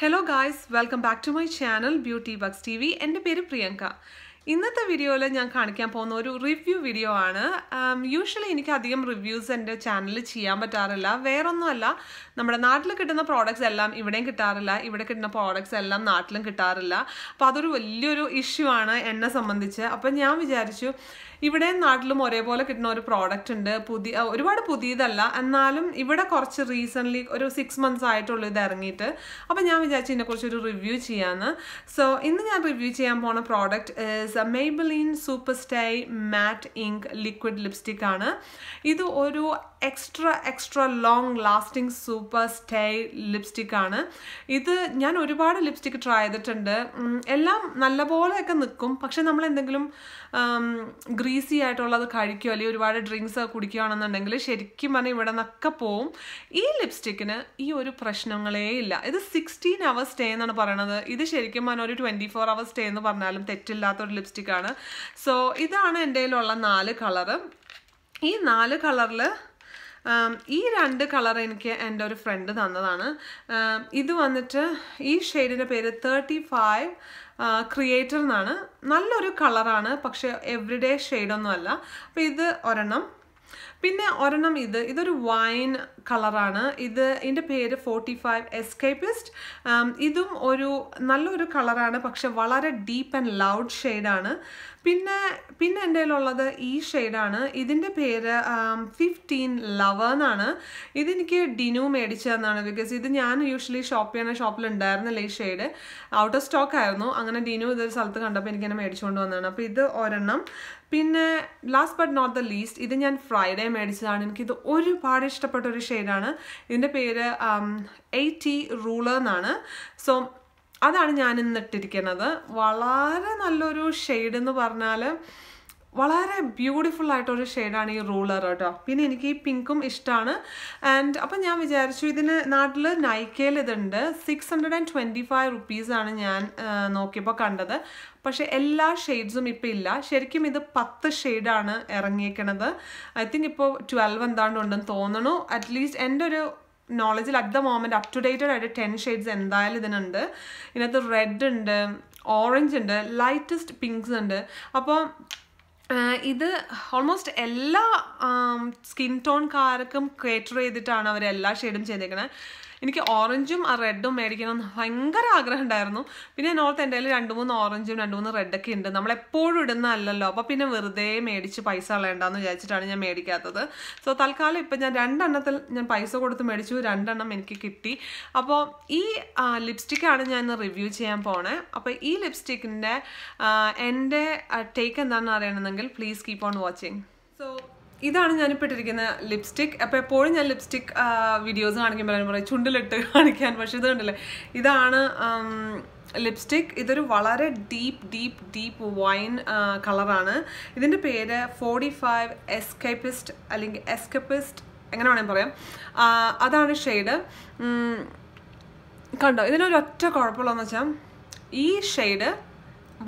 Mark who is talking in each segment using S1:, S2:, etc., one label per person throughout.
S1: hello guys welcome back to my channel beauty bucks T V എൻ്റെ പേര് പ്രിയങ്ക ഇന്നത്തെ വീഡിയോയിൽ ഞാൻ കാണിക്കാൻ പോകുന്ന ഒരു റിവ്യൂ വീഡിയോ ആണ് യൂഷ്വലി um, എനിക്ക് അധികം റിവ്യൂസ് എൻ്റെ ചാനലിൽ ചെയ്യാൻ പറ്റാറില്ല വേറൊന്നുമല്ല നമ്മുടെ നാട്ടിൽ കിട്ടുന്ന പ്രോഡക്റ്റ്സ് എല്ലാം ഇവിടെയും കിട്ടാറില്ല ഇവിടെ കിട്ടുന്ന പ്രോഡക്റ്റ്സ് എല്ലാം നാട്ടിലും കിട്ടാറില്ല അപ്പോൾ അതൊരു വലിയൊരു ഇഷ്യൂ ആണ് എന്നെ സംബന്ധിച്ച് അപ്പം ഞാൻ വിചാരിച്ചു ഇവിടെ നാട്ടിലും ഒരേപോലെ കിട്ടുന്ന ഒരു പ്രോഡക്റ്റ് ഉണ്ട് പുതിയ ഒരുപാട് പുതിയതല്ല എന്നാലും ഇവിടെ കുറച്ച് റീസെൻ്റ്ലി ഒരു സിക്സ് മന്ത്സ് ആയിട്ടുള്ളൂ ഇത് ഇറങ്ങിയിട്ട് അപ്പോൾ ഞാൻ വിചാരിച്ചു ഇതിനെക്കുറിച്ച് ഒരു റിവ്യൂ ചെയ്യാമെന്ന് സോ ഇന്ന് ഞാൻ റിവ്യൂ ചെയ്യാൻ പോണ product is Maybelline super stay matte ink liquid lipstick ആണ് ഇത് ഒരു extra extra long lasting super stay lipstick ആണ് ഇത് ഞാൻ ഒരുപാട് ലിപ്സ്റ്റിക് ട്രൈ ചെയ്തിട്ടുണ്ട് എല്ലാം നല്ലപോലെയൊക്കെ നിൽക്കും പക്ഷെ നമ്മൾ എന്തെങ്കിലും ഗ്രീസി ആയിട്ടുള്ളത് കഴിക്കുകയോ അല്ലെങ്കിൽ ഒരുപാട് ഡ്രിങ്ക്സ് കുടിക്കുകയാണെന്നുണ്ടെങ്കിൽ ശരിക്കും പറഞ്ഞാൽ ഇവിടെ നിന്നൊക്കെ പോവും ഈ ലിപ്സ്റ്റിക്കിന് ഈ ഒരു പ്രശ്നങ്ങളേ ഇല്ല ഇത് സിക്സ്റ്റീൻ അവർ സ്റ്റേ എന്നാണ് പറയണത് ഇത് ശരിക്കും പറഞ്ഞാൽ ഒരു ട്വൻറ്റി ഫോർ അവർ സ്റ്റേ എന്ന് പറഞ്ഞാലും തെറ്റില്ലാത്തൊരു ലിപ്സ്റ്റിക്കാണ് സോ ഇതാണ് എൻ്റെ കയ്യിലുള്ള നാല് കളറ് ഈ നാല് കളറിൽ ഈ രണ്ട് കളർ എനിക്ക് എൻ്റെ ഒരു ഫ്രണ്ട് തന്നതാണ് ഇത് വന്നിട്ട് ഈ ഷെയ്ഡിൻ്റെ പേര് തേർട്ടി ഫൈവ് ക്രിയേറ്റർ എന്നാണ് നല്ലൊരു കളറാണ് പക്ഷേ എവ്രിഡേ ഷെയ്ഡൊന്നുമല്ല അപ്പോൾ ഇത് ഒരെണ്ണം പിന്നെ ഒരെണ്ണം ഇത് ഇതൊരു വൈൻ കളറാണ് ഇത് ഇതിൻ്റെ പേര് ഫോർട്ടി ഫൈവ് എസ്കേപ്പിസ്റ്റ് ഇതും ഒരു നല്ലൊരു കളറാണ് പക്ഷെ വളരെ ഡീപ്പ് ആൻഡ് ലൗഡ് ഷെയ്ഡാണ് പിന്നെ പിന്നെ എൻ്റെ കയ്യിലുള്ളത് ഈ ഷെയ്ഡാണ് ഇതിൻ്റെ പേര് ഫിഫ്റ്റീൻ ലവർ എന്നാണ് ഇതെനിക്ക് ഡിനു മേടിച്ചു തന്നാണ് ബിക്കോസ് ഇത് ഞാൻ യൂഷ്വലി ഷോപ്പ് ചെയ്യുന്ന ഷോപ്പിൽ ഉണ്ടായിരുന്നില്ല ഈ ഷെയ്ഡ് ഔട്ട് ഓഫ് സ്റ്റോക്ക് ആയിരുന്നു അങ്ങനെ ഡിനു ഇതൊരു സ്ഥലത്ത് കണ്ടപ്പോൾ എനിക്കെന്നെ മേടിച്ചുകൊണ്ട് വന്നതാണ് അപ്പോൾ ഇത് ഒരെണ്ണം പിന്നെ last but not the least ഇത് ഞാൻ ഫ്രൈഡേ മേടിച്ചതാണ് എനിക്കിത് ഒരുപാട് ഇഷ്ടപ്പെട്ട ഒരു ഷെയ്ഡാണ് ഇതിൻ്റെ പേര് എയ്റ്റി റൂളർ എന്നാണ് സോ അതാണ് ഞാൻ ഇന്നിട്ടിരിക്കുന്നത് വളരെ നല്ലൊരു ഷെയ്ഡ് എന്ന് പറഞ്ഞാൽ വളരെ ബ്യൂട്ടിഫുൾ ആയിട്ടൊരു ഷെയ്ഡാണ് ഈ റൂളർ കേട്ടോ പിന്നെ എനിക്ക് ഈ പിങ്കും ഇഷ്ടമാണ് ആൻഡ് അപ്പം ഞാൻ വിചാരിച്ചു ഇതിന് നാട്ടിൽ നൈക്കയിൽ ഇതുണ്ട് six hundred and twenty five റുപ്പീസാണ് ഞാൻ നോക്കിയപ്പോൾ കണ്ടത് പക്ഷേ എല്ലാ ഷെയ്ഡ്സും ഇപ്പോൾ ഇല്ല ശരിക്കും ഇത് പത്ത് ഷെയ്ഡാണ് ഇറങ്ങിയേക്കണത് ഐ തിങ്ക് ഇപ്പോൾ ട്വൽവ് എന്താണ്ട് ഉണ്ടെന്ന് തോന്നണു അറ്റ്ലീസ്റ്റ് എൻ്റെ ഒരു നോളജിൽ at the moment up to dated ആയിട്ട് ടെൻ ഷെയ്ഡ്സ് എന്തായാലും ഇതിനുണ്ട് ഇതിനകത്ത് റെഡ് ഉണ്ട് ഓറഞ്ച് ഉണ്ട് ലൈറ്റസ്റ്റ് പിങ്ക്സ് ഉണ്ട് അപ്പോൾ ഇത് ഓൾമോസ്റ്റ് എല്ലാ സ്കിൻ ടോൺ കാർക്കും കേറ്റർ ചെയ്തിട്ടാണ് അവർ എല്ലാ ഷെയ്ഡും ചെയ്തേക്കുന്നത് എനിക്ക് ഓറഞ്ചും ആ റെഡും മേടിക്കണം എന്ന് ഭയങ്കര ആഗ്രഹം ഉണ്ടായിരുന്നു പിന്നെ നോർത്ത് എൻ്റെ കയ്യിൽ രണ്ട് മൂന്ന് ഓറഞ്ചും രണ്ട് മൂന്ന് റെഡൊക്കെ ഉണ്ട് നമ്മളെപ്പോഴും എപ്പോഴും ഇടുന്നതല്ലല്ലോ അപ്പോൾ പിന്നെ വെറുതെ മേടിച്ച് പൈസ കളയണ്ടെന്ന് വിചാരിച്ചിട്ടാണ് ഞാൻ മേടിക്കാത്തത് സോ തൽക്കാലം ഇപ്പം ഞാൻ രണ്ടെണ്ണത്തിൽ ഞാൻ പൈസ കൊടുത്ത് മേടിച്ചു രണ്ടെണ്ണം എനിക്ക് കിട്ടി അപ്പോൾ ഈ ലിപ്സ്റ്റിക്കാണ് ഞാൻ ഇന്ന് റിവ്യൂ ചെയ്യാൻ പോണേ അപ്പോൾ ഈ ലിപ്സ്റ്റിക്കിൻ്റെ എൻ്റെ ടേക്ക് എന്താണെന്ന് അറിയണമെന്നെങ്കിൽ പ്ലീസ് കീപ്പ് ഓൺ വാച്ചിങ് ഇതാണ് ഇപ്പോൾ ഇട്ടിരിക്കുന്ന ലിപ്സ്റ്റിക് അപ്പോൾ എപ്പോഴും ഞാൻ ലിപ്സ്റ്റിക് വീഡിയോസ് പറയാൻ പറയും ചുണ്ടിലിട്ട് കാണിക്കാൻ പക്ഷേ ഇതുണ്ടല്ലേ ഇതാണ് ലിപ്സ്റ്റിക് ഇതൊരു വളരെ ഡീപ്പ് ഡീപ്പ് ഡീപ്പ് വൈൻ കളറാണ് ഇതിൻ്റെ പേര് ഫോർട്ടി ഫൈവ് എസ്കേപ്പിസ്റ്റ് അല്ലെങ്കിൽ എസ്കപ്പിസ്റ്റ് എങ്ങനെ വേണമെങ്കിൽ പറയാം അതാണ് ഷെയ്ഡ് കണ്ടോ ഇതിനൊരു ഒറ്റ കുഴപ്പമുള്ളതെന്ന് വെച്ചാൽ ഈ ഷെയ്ഡ്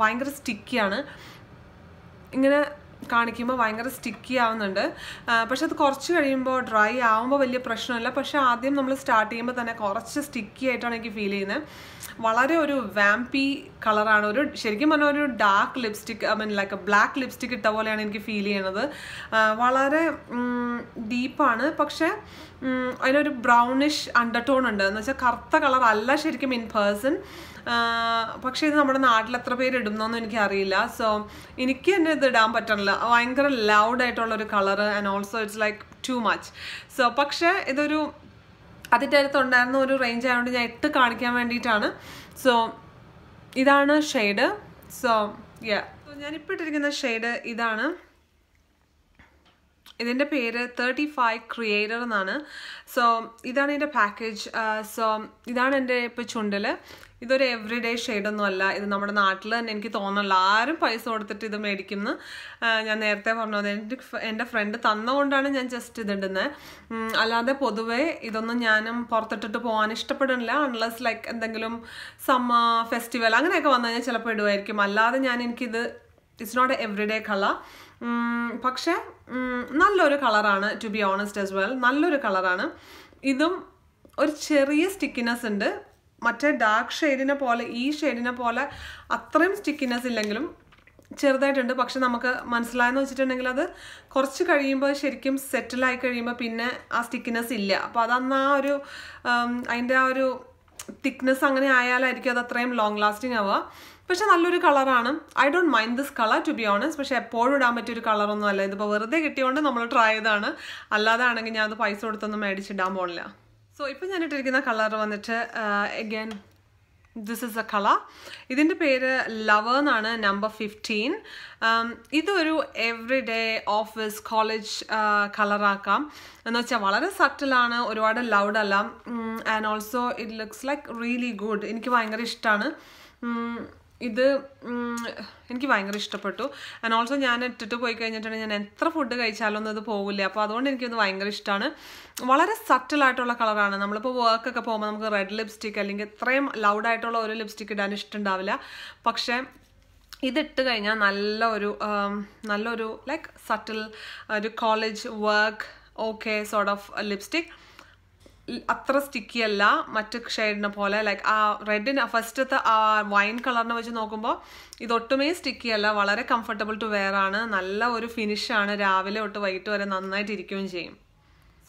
S1: ഭയങ്കര സ്റ്റിക്കിയാണ് ഇങ്ങനെ കാണിക്കുമ്പോൾ ഭയങ്കര സ്റ്റിക്കി ആവുന്നുണ്ട് പക്ഷെ അത് കുറച്ച് കഴിയുമ്പോൾ ഡ്രൈ ആവുമ്പോൾ വലിയ പ്രശ്നമില്ല പക്ഷെ ആദ്യം നമ്മൾ സ്റ്റാർട്ട് ചെയ്യുമ്പോൾ തന്നെ കുറച്ച് സ്റ്റിക്കി ആയിട്ടാണ് എനിക്ക് ഫീൽ ചെയ്യുന്നത് വളരെ ഒരു വാമ്പി കളറാണ് ഒരു ശരിക്കും പറഞ്ഞാൽ ഒരു dark lipstick I mean like black lipstick ഇട്ട പോലെയാണ് എനിക്ക് ഫീൽ ചെയ്യണത് വളരെ ഡീപ്പാണ് പക്ഷേ അതിനൊരു ബ്രൗണിഷ് അണ്ടർടോൺ ഉണ്ട് എന്ന് വെച്ചാൽ കറുത്ത കളർ അല്ല ശരിക്കും ഇൻ പേഴ്സൺ പക്ഷേ ഇത് നമ്മുടെ നാട്ടിൽ എത്ര പേര് ഇടുന്നൊന്നും എനിക്കറിയില്ല സോ എനിക്ക് തന്നെ ഇത് ഇടാൻ പറ്റണില്ല കളറിൽ ഭയങ്കര ലൗഡായിട്ടുള്ളൊരു colour and also it's like too much so പക്ഷേ ഇതൊരു അതിൻ്റെ ഉണ്ടായിരുന്ന ഒരു റേഞ്ച് ആയതുകൊണ്ട് ഞാൻ ഇട്ട് കാണിക്കാൻ വേണ്ടിയിട്ടാണ് സോ ഇതാണ് ഷെയ്ഡ് സോ യാ സോ ഞാനിപ്പോൾ ഇട്ടിരിക്കുന്ന ഷെയ്ഡ് ഇതാണ് ഇതിൻ്റെ പേര് തേർട്ടി ഫൈവ് ക്രിയേറ്റർ എന്നാണ് സോ uh, ഇതാണ് എൻ്റെ പാക്കേജ് സോ ഇതാണ് എൻ്റെ ഇപ്പോൾ ചുണ്ടിൽ ഇതൊരു എവറി ഡേ ഷെയ്ഡൊന്നും അല്ല ഇത് നമ്മുടെ നാട്ടിൽ തന്നെ എനിക്ക് തോന്നുന്നില്ല ആരും പൈസ കൊടുത്തിട്ട് ഇത് മേടിക്കുന്നു ഞാൻ നേരത്തെ പറഞ്ഞത് എൻ്റെ എൻ്റെ ഫ്രണ്ട് തന്നുകൊണ്ടാണ് ഞാൻ ജസ്റ്റ് ഇതിടുന്നത് അല്ലാതെ പൊതുവേ ഇതൊന്നും ഞാനും പുറത്തിട്ടിട്ട് പോകാൻ ഇഷ്ടപ്പെടുന്നില്ല അൺലെസ് ലൈക്ക് എന്തെങ്കിലും സമ്മർ ഫെസ്റ്റിവൽ അങ്ങനെയൊക്കെ വന്നു കഴിഞ്ഞാൽ ചിലപ്പോൾ ഇടുമായിരിക്കും അല്ലാതെ ഞാൻ എനിക്കിത് it's not every day colour പക്ഷേ നല്ലൊരു കളറാണ് to be honest as well നല്ലൊരു കളറാണ് ഇതും ഒരു ചെറിയ സ്റ്റിക്കിനെസ് ഉണ്ട് മറ്റേ ഡാർക്ക് ഷെയ്ഡിനെ പോലെ ഈ ഷെയ്ഡിനെ പോലെ അത്രയും സ്റ്റിക്കിനെസ് ഇല്ലെങ്കിലും ചെറുതായിട്ടുണ്ട് പക്ഷെ നമുക്ക് മനസ്സിലായെന്ന് വെച്ചിട്ടുണ്ടെങ്കിൽ അത് കുറച്ച് കഴിയുമ്പോൾ ശരിക്കും സെറ്റിലായി കഴിയുമ്പോൾ പിന്നെ ആ സ്റ്റിക്കിനെസ് ഇല്ല അപ്പോൾ അതന്ന് ആ ഒരു അതിൻ്റെ ആ ഒരു തിക്നെസ് അങ്ങനെ ആയാലായിരിക്കും അത് അത്രയും ലോങ് ലാസ്റ്റിംഗ് ആവുക പക്ഷെ നല്ലൊരു കളറാണ് I don't mind this colour to be honest പക്ഷെ എപ്പോഴും ഇടാൻ പറ്റിയൊരു കളറൊന്നും അല്ല ഇതിപ്പോൾ വെറുതെ കിട്ടിയോണ്ട് നമ്മൾ ട്രൈ ചെയ്താണ് അല്ലാതെ ആണെങ്കിൽ ഞാൻ അത് പൈസ കൊടുത്തൊന്നും മേടിച്ചിടാൻ പോണില്ല സോ ഇപ്പോൾ ഞാനിട്ടിരിക്കുന്ന കളർ വന്നിട്ട് എഗെൻ ദിസ് ഇസ് എ കള ഇതിൻ്റെ പേര് ലവ് എന്നാണ് നമ്പർ ഫിഫ്റ്റീൻ um, ഇതൊരു എവറി ഡേ ഓഫീസ് കോളേജ് കളറാക്കാം എന്ന് വെച്ചാൽ വളരെ സട്ടിലാണ് ഒരുപാട് ലൗഡ് അല്ല and also it looks like really good എനിക്ക് ഭയങ്കര ഇഷ്ടമാണ് ഇത് എനിക്ക് ഭയങ്കര ഇഷ്ടപ്പെട്ടു ആൻഡ് ഓൾസോ ഞാൻ ഇട്ടിട്ട് പോയി കഴിഞ്ഞിട്ടുണ്ടെങ്കിൽ ഞാൻ എത്ര ഫുഡ് ഒന്നും ഇത് പോകില്ല അപ്പോൾ അതുകൊണ്ട് എനിക്കത് ഭയങ്കര ഇഷ്ടമാണ് വളരെ സട്ടിലായിട്ടുള്ള കളറാണ് നമ്മളിപ്പോൾ വർക്കൊക്കെ പോകുമ്പോൾ നമുക്ക് റെഡ് ലിപ്സ്റ്റിക്ക് അല്ലെങ്കിൽ ഇത്രയും ലൗഡായിട്ടുള്ള ഒരു ലിപ്സ്റ്റിക്ക് ഇടാൻ ഇഷ്ടമുണ്ടാവില്ല പക്ഷേ ഇതിട്ട് കഴിഞ്ഞാൽ നല്ല ഒരു നല്ലൊരു ലൈക്ക് സട്ടിൽ ഒരു college work okay sort of lipstick അത്ര സ്റ്റിക്കി അല്ല മറ്റ് ഷെയ്ഡിനെ പോലെ ലൈക്ക് ആ റെഡിന് ഫസ്റ്റത്തെ ആ വൈൻ കളറിനെ വെച്ച് നോക്കുമ്പോൾ ഇതൊട്ടുമേ സ്റ്റിക്കി അല്ല വളരെ കംഫർട്ടബിൾ ടു വെയർ ആണ് നല്ല ഒരു ഫിനിഷാണ് രാവിലെ തൊട്ട് വൈകിട്ട് വരെ നന്നായിട്ട് ഇരിക്കുകയും ചെയ്യും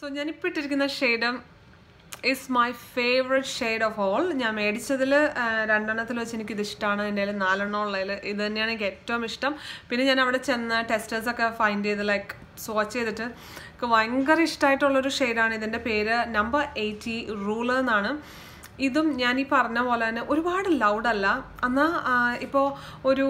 S1: സോ ഞാനിപ്പോൾ ഇട്ടിരിക്കുന്ന ഷെയ്ഡും is my favourite shade of all ഞാൻ മേടിച്ചതിൽ രണ്ടെണ്ണത്തിൽ വെച്ച് എനിക്കിത് ഇഷ്ടമാണ് എൻ്റെ നാലെണ്ണം ഉള്ളതിൽ ഇത് തന്നെയാണ് എനിക്ക് ഏറ്റവും ഇഷ്ടം പിന്നെ ഞാൻ അവിടെ ചെന്ന് ടെസ്റ്റേഴ്സൊക്കെ ഫൈൻഡ് ചെയ്ത് ലൈക്ക് സ്വാച്ച് ചെയ്തിട്ട് എനിക്ക് ഭയങ്കര ഇഷ്ടമായിട്ടുള്ളൊരു ഷെയ്ഡാണ് ഇതിൻ്റെ പേര് നമ്പർ എയ്റ്റി റൂളർ എന്നാണ് ഇതും ഞാൻ ഈ പറഞ്ഞ പോലെ തന്നെ ഒരുപാട് ലൗഡല്ല എന്നാൽ ഇപ്പോൾ ഒരു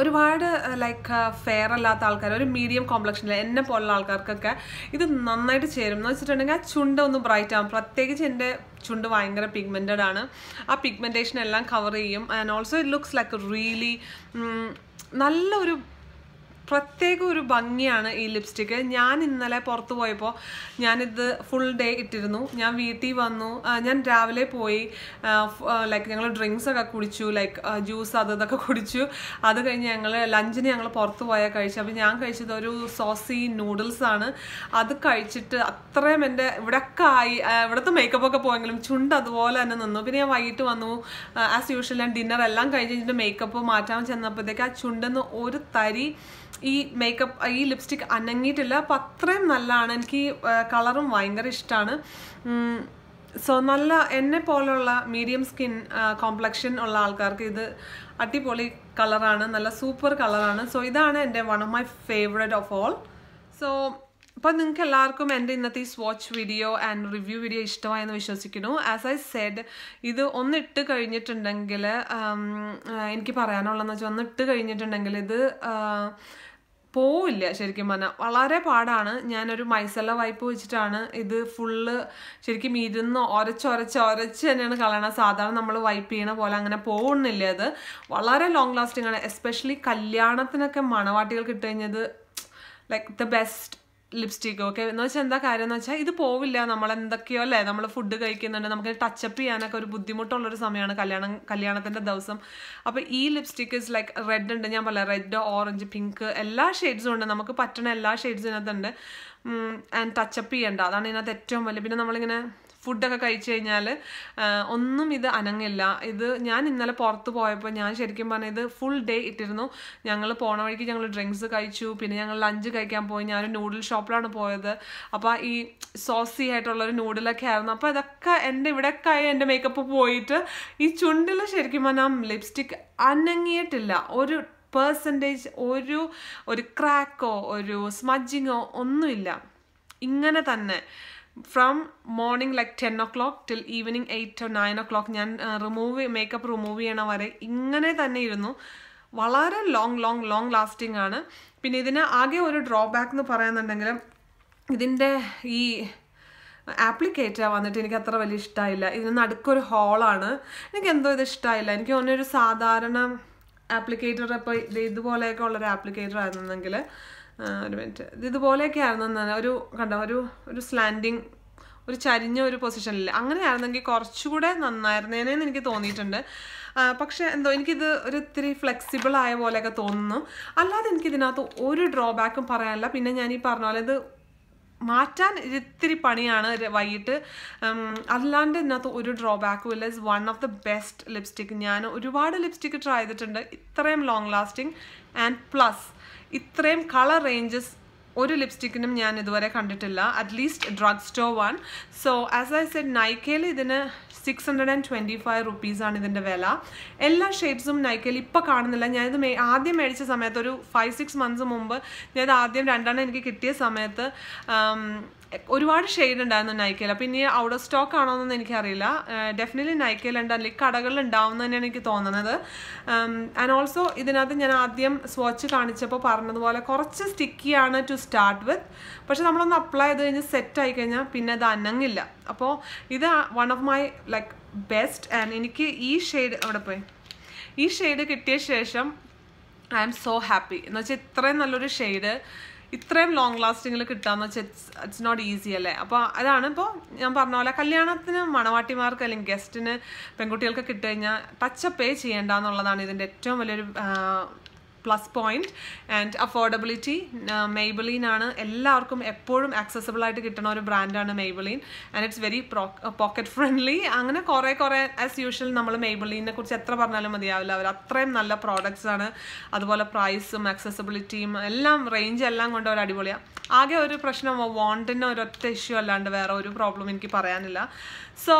S1: ഒരുപാട് ലൈക്ക് ഫെയർ അല്ലാത്ത ആൾക്കാർ ഒരു മീഡിയം കോംപ്ലക്ഷനിൽ എന്നെ പോലുള്ള ആൾക്കാർക്കൊക്കെ ഇത് നന്നായിട്ട് ചേരും എന്ന് വെച്ചിട്ടുണ്ടെങ്കിൽ ആ ചുണ്ട് ഒന്ന് ബ്രൈറ്റ് ആകും പ്രത്യേകിച്ച് എൻ്റെ ചുണ്ട് ഭയങ്കര പിഗ്മെൻറ്റഡ് ആണ് ആ പിഗ്മെൻറ്റേഷൻ എല്ലാം കവർ ചെയ്യും and also it looks like really നല്ലൊരു പ്രത്യേക ഒരു ഭംഗിയാണ് ഈ ലിപ്സ്റ്റിക്ക് ഞാൻ ഇന്നലെ പുറത്ത് പോയപ്പോൾ ഞാനിത് ഫുൾ ഡേ ഇട്ടിരുന്നു ഞാൻ വീട്ടിൽ വന്നു ഞാൻ രാവിലെ പോയി ലൈക്ക് ഞങ്ങൾ ഡ്രിങ്ക്സ് ഒക്കെ കുടിച്ചു ലൈക്ക് ജ്യൂസ് അത് ഇതൊക്കെ കുടിച്ചു അത് കഴിഞ്ഞ് ഞങ്ങൾ ലഞ്ചിന് ഞങ്ങൾ പുറത്ത് പോയാൽ കഴിച്ചു അപ്പോൾ ഞാൻ കഴിച്ചത് ഒരു സോസി നൂഡിൽസാണ് അത് കഴിച്ചിട്ട് അത്രയും എൻ്റെ ഇവിടെയൊക്കെ ആയി ഇവിടുത്തെ ഒക്കെ പോയെങ്കിലും ചുണ്ട് അതുപോലെ തന്നെ നിന്നു പിന്നെ ഞാൻ വൈകിട്ട് വന്നു ആസ് യൂഷ്വൽ ഞാൻ ഡിന്നർ എല്ലാം കഴിഞ്ഞ് കഴിഞ്ഞിട്ട് മേക്കപ്പ് മാറ്റാൻ ചെന്നപ്പോഴത്തേക്ക് ആ ചുണ്ടെന്ന് ഒരു തരി ഈ മേക്കപ്പ് ഈ ലിപ്സ്റ്റിക് അനങ്ങിയിട്ടില്ല അപ്പം അത്രയും നല്ലതാണ് എനിക്ക് കളറും ഭയങ്കര ഇഷ്ടമാണ് സോ നല്ല എന്നെ പോലുള്ള മീഡിയം സ്കിൻ കോംപ്ലക്ഷൻ ഉള്ള ആൾക്കാർക്ക് ഇത് അടിപൊളി കളറാണ് നല്ല സൂപ്പർ കളറാണ് സോ ഇതാണ് എൻ്റെ one of my favourite of all so അപ്പം നിങ്ങൾക്ക് എല്ലാവർക്കും എൻ്റെ ഇന്നത്തെ ഈ swatch video and review video ഇഷ്ടമായെന്ന് വിശ്വസിക്കുന്നു ആസ് ഐ സെഡ് ഇത് ഒന്നിട്ട് കഴിഞ്ഞിട്ടുണ്ടെങ്കിൽ എനിക്ക് പറയാനുള്ളതെന്ന് വെച്ചാൽ ഒന്നിട്ട് കഴിഞ്ഞിട്ടുണ്ടെങ്കിൽ ഇത് പോവില്ല ശരിക്കും പറഞ്ഞാൽ വളരെ പാടാണ് ഞാനൊരു മൈസല വായ്പ വെച്ചിട്ടാണ് ഇത് ഫുള്ള് ശരിക്കും ഇരുന്ന് ഒരച്ചൊരച്ച് ഒരച്ച് തന്നെയാണ് കളയണത് സാധാരണ നമ്മൾ വൈപ്പ് ചെയ്യണ പോലെ അങ്ങനെ പോകുന്നില്ല അത് വളരെ ലോങ് ലാസ്റ്റിംഗ് ആണ് എസ്പെഷ്യലി കല്യാണത്തിനൊക്കെ മണവാട്ടികൾ കിട്ടുകഴിഞ്ഞത് ലൈക്ക് ദ ബെസ്റ്റ് ലിപ്സ്റ്റിക്കോ ഒക്കെ എന്ന് വെച്ചാൽ എന്താ കാര്യം എന്ന് വെച്ചാൽ ഇത് പോവില്ല നമ്മൾ എന്തൊക്കെയോ അല്ലേ നമ്മൾ ഫുഡ് കഴിക്കുന്നുണ്ട് നമുക്ക് ടച്ചപ്പ് ചെയ്യാനൊക്കെ ഒരു ബുദ്ധിമുട്ടുള്ളൊരു സമയമാണ് കല്യാണം കല്യാണത്തിൻ്റെ ദിവസം അപ്പോൾ ഈ ലിപ്സ്റ്റിക്ക് ഇസ് ലൈക്ക് റെഡ് ഉണ്ട് ഞാൻ പറയാം റെഡ് ഓറഞ്ച് പിങ്ക് എല്ലാ ഷെയ്ഡ്സും ഉണ്ട് നമുക്ക് പറ്റുന്ന എല്ലാ ഷെയ്ഡ്സും ഇതിനകത്തുണ്ട് ആൻഡ് ടച്ചപ്പ് ചെയ്യേണ്ട അതാണ് ഇതിനകത്ത് ഏറ്റവും വലിയ പിന്നെ നമ്മളിങ്ങനെ ഫുഡൊക്കെ കഴിച്ചു കഴിഞ്ഞാൽ ഒന്നും ഇത് അനങ്ങില്ല ഇത് ഞാൻ ഇന്നലെ പുറത്ത് പോയപ്പോൾ ഞാൻ ശരിക്കും പറഞ്ഞാൽ ഇത് ഫുൾ ഡേ ഇട്ടിരുന്നു ഞങ്ങൾ പോണ വഴിക്ക് ഞങ്ങൾ ഡ്രിങ്ക്സ് കഴിച്ചു പിന്നെ ഞങ്ങൾ ലഞ്ച് കഴിക്കാൻ പോയി ഞാൻ നൂഡിൽ ഷോപ്പിലാണ് പോയത് അപ്പോൾ ഈ സോസി ആയിട്ടുള്ളൊരു നൂഡിലൊക്കെ ആയിരുന്നു അപ്പോൾ ഇതൊക്കെ എൻ്റെ ഇവിടെയൊക്കെ ആയി എൻ്റെ മേക്കപ്പ് പോയിട്ട് ഈ ചുണ്ടിൽ ശരിക്കും പറഞ്ഞാൽ ലിപ്സ്റ്റിക് അനങ്ങിയിട്ടില്ല ഒരു പേഴ്സൻറ്റേജ് ഒരു ഒരു ക്രാക്കോ ഒരു സ്മജിങ്ങോ ഒന്നുമില്ല ഇങ്ങനെ തന്നെ from morning like ten o'clock till evening eight or nine o'clock ഞാൻ റിമൂവ് മേക്കപ്പ് റിമൂവ് ചെയ്യണ വരെ ഇങ്ങനെ തന്നെ ഇരുന്നു വളരെ ലോങ് ലോങ് ലോങ് ലാസ്റ്റിംഗ് ആണ് പിന്നെ ഇതിന് ആകെ ഒരു ഡ്രോബാക്ക് എന്ന് പറയുന്നുണ്ടെങ്കിൽ ഇതിൻ്റെ ഈ ആപ്ലിക്കേറ്റർ വന്നിട്ട് എനിക്ക് അത്ര വലിയ ഇഷ്ടമായില്ല ഇതിന് അടുക്കൊരു ഹോളാണ് എനിക്ക് എന്തോ ഇത് ഇഷ്ടമായില്ല എനിക്ക് ഒന്നൊരു സാധാരണ ആപ്ലിക്കേറ്റർ ഇപ്പോൾ ഇത് ഇതുപോലെയൊക്കെ ഉള്ളൊരു ആപ്ലിക്കേറ്റർ ആയിരുന്നെങ്കിൽ ഒരു മിനിറ്റ് ഇതുപോലെയൊക്കെ ആയിരുന്നു ഒരു കണ്ടോ ഒരു ഒരു സ്ലാൻഡിങ് ഒരു ചരിഞ്ഞ ഒരു പൊസിഷനിൽ അങ്ങനെയായിരുന്നെങ്കിൽ കുറച്ചുകൂടെ നന്നായിരുന്നേനെന്ന് എനിക്ക് തോന്നിയിട്ടുണ്ട് പക്ഷേ എന്തോ എനിക്കിത് ഒരു ഇത്തിരി ഫ്ലെക്സിബിൾ ആയ പോലെയൊക്കെ തോന്നുന്നു അല്ലാതെ എനിക്ക് ഇതിനകത്ത് ഒരു ഡ്രോബാക്കും പറയാനില്ല പിന്നെ ഞാൻ ഈ പറഞ്ഞ പോലെ ഇത് മാറ്റാൻ ഇത്തിരി പണിയാണ് വൈകിട്ട് അല്ലാണ്ട് ഇതിനകത്ത് ഒരു ഡ്രോബാക്കും ഇല്ല is one of the best lipstick ഞാൻ ഒരുപാട് ലിപ്സ്റ്റിക് ട്രൈ ചെയ്തിട്ടുണ്ട് ഇത്രയും ലോങ് ലാസ്റ്റിംഗ് ആൻഡ് പ്ലസ് ഇത്രയും കളർ റേഞ്ചസ് ഒരു ലിപ്സ്റ്റിക്കിനും ഞാൻ ഇതുവരെ കണ്ടിട്ടില്ല at least drug store one so as I said നൈക്കയിൽ ഇതിന് six hundred and twenty five റുപ്പീസാണ് ഇതിൻ്റെ വില എല്ലാ ഷെയ്ഡ്സും നൈക്കയിൽ ഇപ്പോൾ കാണുന്നില്ല ഞാനിത് മേ ആദ്യം മേടിച്ച സമയത്ത് ഒരു ഫൈവ് സിക്സ് മന്ത്സ് മുമ്പ് ഞാനിത് ആദ്യം രണ്ടെണ്ണം എനിക്ക് കിട്ടിയ സമയത്ത് um, ഒരുപാട് ഷെയ്ഡ് ഉണ്ടായിരുന്നു നൈക്കേൽ അപ്പം ഇനി ഔട്ട് ഓഫ് സ്റ്റോക്ക് ആണോ എന്നൊന്നും എനിക്കറിയില്ല ഡെഫിനറ്റ്ലി നൈക്കേൽ ഉണ്ട് അല്ലെങ്കിൽ കടകളിൽ ഉണ്ടാവുന്ന തന്നെയാണ് എനിക്ക് തോന്നുന്നത് ആൻഡ് ഓൾസോ ഇതിനകത്ത് ഞാൻ ആദ്യം സ്വാച്ച് കാണിച്ചപ്പോൾ പറഞ്ഞതുപോലെ കുറച്ച് സ്റ്റിക്കിയാണ് ടു സ്റ്റാർട്ട് വിത്ത് പക്ഷെ നമ്മളൊന്ന് അപ്ലൈ ചെയ്ത് കഴിഞ്ഞ് സെറ്റ് ആയി കഴിഞ്ഞാൽ പിന്നെ അത് അനങ്ങില്ല അപ്പോൾ ഇത് one of my like best and എനിക്ക് ഈ ഷെയ്ഡ് അവിടെ പോയി ഈ ഷെയ്ഡ് കിട്ടിയ ശേഷം ഐ ആം സോ ഹാപ്പി എന്ന് വെച്ചാൽ ഇത്രയും നല്ലൊരു ഷെയ്ഡ് ഇത്രയും ലോങ് ലാസ്റ്റിങ്ങിൽ കിട്ടാന്ന് വെച്ചാൽ ഇറ്റ്സ് ഇറ്റ്സ് നോട്ട് ഈസി അല്ലേ അപ്പോൾ അതാണ് ഇപ്പോൾ ഞാൻ പറഞ്ഞ പോലെ കല്യാണത്തിന് മണവാട്ടിമാർക്ക് അല്ലെങ്കിൽ ഗസ്റ്റിന് പെൺകുട്ടികൾക്ക് കിട്ടുകഴിഞ്ഞാൽ ടച്ചപ്പ് പേ ചെയ്യേണ്ട എന്നുള്ളതാണ് ഇതിൻ്റെ ഏറ്റവും വലിയൊരു plus point and affordability Maybelline ആണ് എല്ലാവർക്കും എപ്പോഴും ആക്സസബിൾ ആയിട്ട് കിട്ടുന്ന ഒരു ബ്രാൻഡാണ് Maybelline and it's very pocket friendly അങ്ങനെ കുറെ കുറെ ആസ് യൂഷ്വൽ നമ്മൾ മെയ്ബിളീനെ കുറിച്ച് എത്ര പറഞ്ഞാലും മതിയാവില്ല അവർ അത്രയും നല്ല പ്രോഡക്റ്റ്സ് ആണ് അതുപോലെ പ്രൈസും ആക്സസബിലിറ്റിയും എല്ലാം റേഞ്ച് എല്ലാം കൊണ്ട് ഒരു അടിപൊളിയാണ് ആകെ ഒരു പ്രശ്നം വോണ്ടിന് ഒരൊറ്റ ഇഷ്യൂ അല്ലാണ്ട് വേറെ ഒരു പ്രോബ്ലം എനിക്ക് പറയാനില്ല so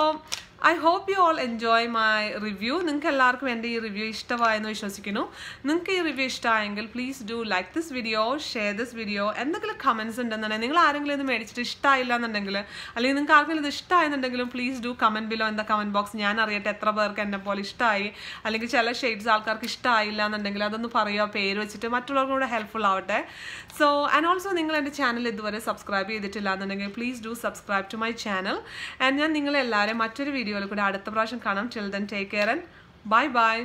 S1: I hope you all enjoy my review നിങ്ങൾക്ക് എല്ലാവർക്കും എൻ്റെ ഈ റിവ്യൂ ഇഷ്ടമായെന്ന് വിശ്വസിക്കുന്നു നിങ്ങൾക്ക് ഈ റിവ്യൂ ഇഷ്ടമായെങ്കിൽ please do like this video share this video എന്തെങ്കിലും കമൻസ് ഉണ്ടെന്നുണ്ടെങ്കിൽ നിങ്ങൾ ആരെങ്കിലും ഇത് മേടിച്ചിട്ട് ഇഷ്ടമായില്ല എന്നുണ്ടെങ്കിൽ അല്ലെങ്കിൽ നിങ്ങൾക്ക് ആർക്കെങ്കിലും ഇത് ഇഷ്ടമായെന്നുണ്ടെങ്കിലും please do comment below in comment box ഞാൻ അറിയട്ടെ എത്ര പേർക്ക് എന്നെ പോലെ ഇഷ്ടമായി അല്ലെങ്കിൽ ചില ഷെയ്ഡ്സ് ആൾക്കാർക്ക് ഇഷ്ടമായില്ല എന്നുണ്ടെങ്കിൽ അതൊന്ന് പറയുക പേര് വെച്ചിട്ട് മറ്റുള്ളവർക്കും കൂടെ ഹെൽപ്ഫുൾ ആവട്ടെ സോ ആൻഡ് ഓൾസോ നിങ്ങൾ എൻ്റെ ചാനൽ ഇതുവരെ സബ്സ്ക്രൈബ് ചെയ്തിട്ടില്ല എന്നുണ്ടെങ്കിൽ please do subscribe to my channel and ഞാൻ നിങ്ങളെല്ലാവരും മറ്റൊരു വീഡിയോ വീഡിയോയിൽ കൂടി അടുത്ത പ്രാവശ്യം കാണാം children take care and bye by